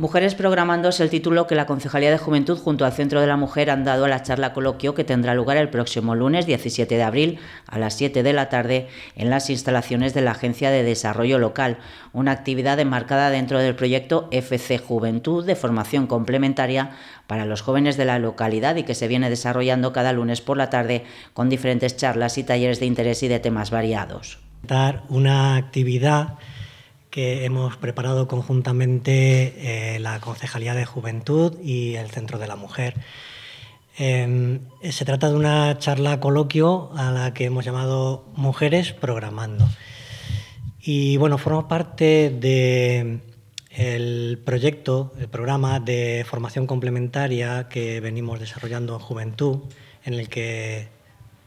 Mujeres Programando es el título que la Concejalía de Juventud junto al Centro de la Mujer han dado a la charla coloquio que tendrá lugar el próximo lunes 17 de abril a las 7 de la tarde en las instalaciones de la Agencia de Desarrollo Local, una actividad enmarcada dentro del proyecto FC Juventud de formación complementaria para los jóvenes de la localidad y que se viene desarrollando cada lunes por la tarde con diferentes charlas y talleres de interés y de temas variados. Dar una actividad que hemos preparado conjuntamente eh, la Concejalía de Juventud y el Centro de la Mujer. Em, eh, se trata de una charla coloquio a la que hemos llamado Mujeres Programando. Y bueno, forma parte del proyecto, el programa de formación complementaria que venimos desarrollando en Juventud, en el que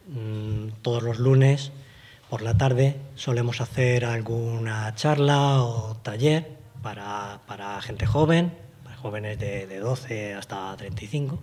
mm, todos los lunes por la tarde solemos hacer alguna charla o taller para, gente joven, para jóvenes de, de 12 hasta 35.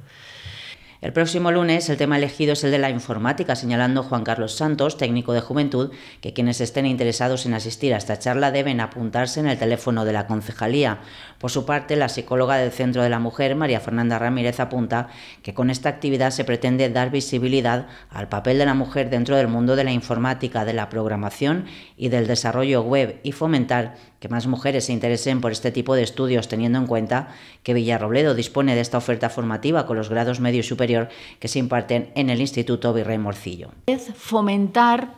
El próximo lunes el tema elegido es el de la informática, señalando Juan Carlos Santos, técnico de juventud, que quienes estén interesados en asistir a esta charla deben apuntarse en el teléfono de la concejalía. Por su parte, la psicóloga del Centro de la Mujer, María Fernanda Ramírez, apunta que con esta actividad se pretende dar visibilidad al papel de la mujer dentro del mundo de la informática, de la programación y del desarrollo web y fomentar que más mujeres se interesen por este tipo de estudios, teniendo en cuenta que Villarrobledo dispone de esta oferta formativa con los grados medios y superior que se imparten en el Instituto Virrey Morcillo. Es fomentar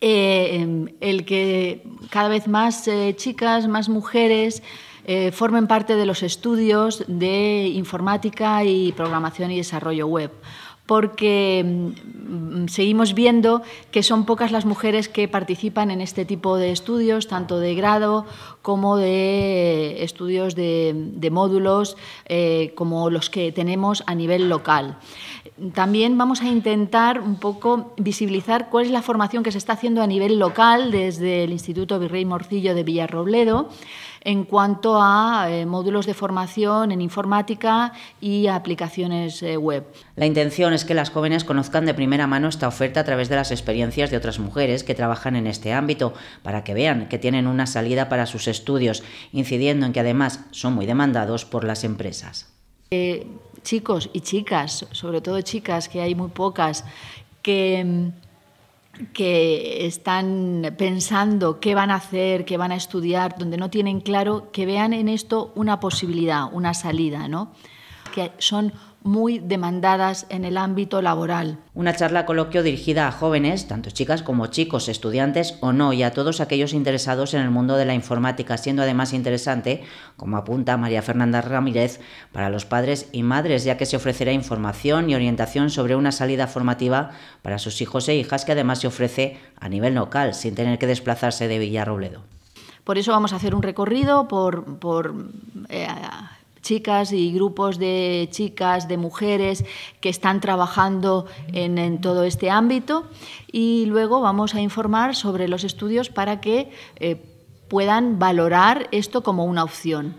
eh, em, el que cada vez más eh, chicas, más mujeres, eh, formen parte de los estudios de informática y programación y desarrollo web porque mm, mm, seguimos viendo que son pocas las mujeres que participan en este tipo de estudios, tanto de grado como de estudios de, módulos, eh, como los que tenemos a nivel local. También vamos a intentar un poco visibilizar cuál es la formación que se está haciendo a nivel local desde el Instituto Virrey Morcillo de Villarrobledo en cuanto a a eh, módulos de formación en informática y aplicaciones eh, web. La intención es que las jóvenes conozcan de primera mano esta oferta a través de las experiencias de otras mujeres que trabajan en este ámbito, para que vean que tienen una salida para sus estudios, incidiendo en que además son muy demandados por las empresas. Eh, chicos y chicas, sobre todo chicas, que hay muy pocas, que mm, que están pensando qué van a hacer, qué van a estudiar, donde no tienen claro, que vean en esto una posibilidad, una salida, ¿no? que son muy demandadas en el ámbito laboral. Una charla coloquio dirigida a jóvenes, tanto chicas como chicos, estudiantes o no, y a todos aquellos interesados en el mundo de la informática, siendo además interesante, como apunta María Fernanda Ramírez, para los padres y madres, ya que se ofrecerá información y orientación sobre una salida formativa para sus hijos e hijas que además se ofrece a nivel local, sin tener que desplazarse de Villarrobledo. Por eso vamos a hacer un recorrido por, eh, chicas y grupos de chicas, de mujeres que están trabajando en, todo este ámbito y luego vamos a informar sobre los estudios para que eh, puedan valorar esto como una opción.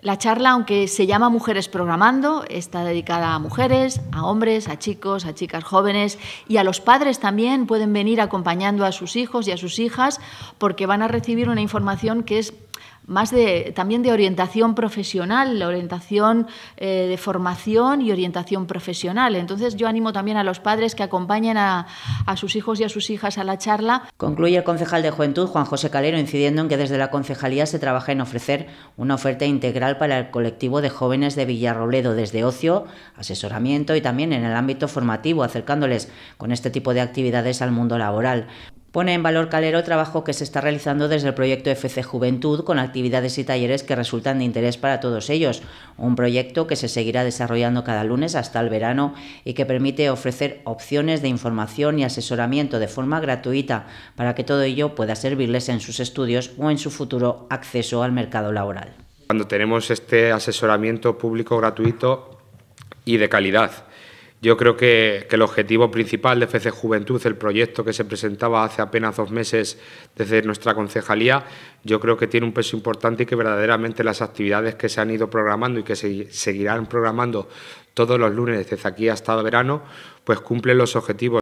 La charla, aunque se llama Mujeres Programando, está dedicada a mujeres, a hombres, a chicos, a chicas jóvenes y a los padres también pueden venir acompañando a sus hijos y a sus hijas porque van a recibir una información que es más de, también de orientación profesional, la orientación eh, de formación y orientación profesional. Entonces yo animo también a los padres que acompañen a, a, sus hijos y a sus hijas a la charla. Concluye el concejal de Juventud, Juan José Calero, incidiendo en que desde la concejalía se trabaja en ofrecer una oferta integral para el colectivo de jóvenes de Villarrobledo, desde ocio, asesoramiento y también en el ámbito formativo, acercándoles con este tipo de actividades al mundo laboral pone en valor Calero el trabajo que se está realizando desde el proyecto FC Juventud con actividades y talleres que resultan de interés para todos ellos, un proyecto que se seguirá desarrollando cada lunes hasta el verano y que permite ofrecer opciones de información y asesoramiento de forma gratuita para que todo ello pueda servirles en sus estudios o en su futuro acceso al mercado laboral. Cuando tenemos este asesoramiento público gratuito y de calidad, yo creo que, el objetivo principal de FC Juventud, el proyecto que se presentaba hace apenas dos meses desde nuestra concejalía, yo creo que tiene un peso importante y que verdaderamente las actividades que se han ido programando y que se seguirán programando todos los lunes desde aquí hasta verano, pues cumplen los objetivos.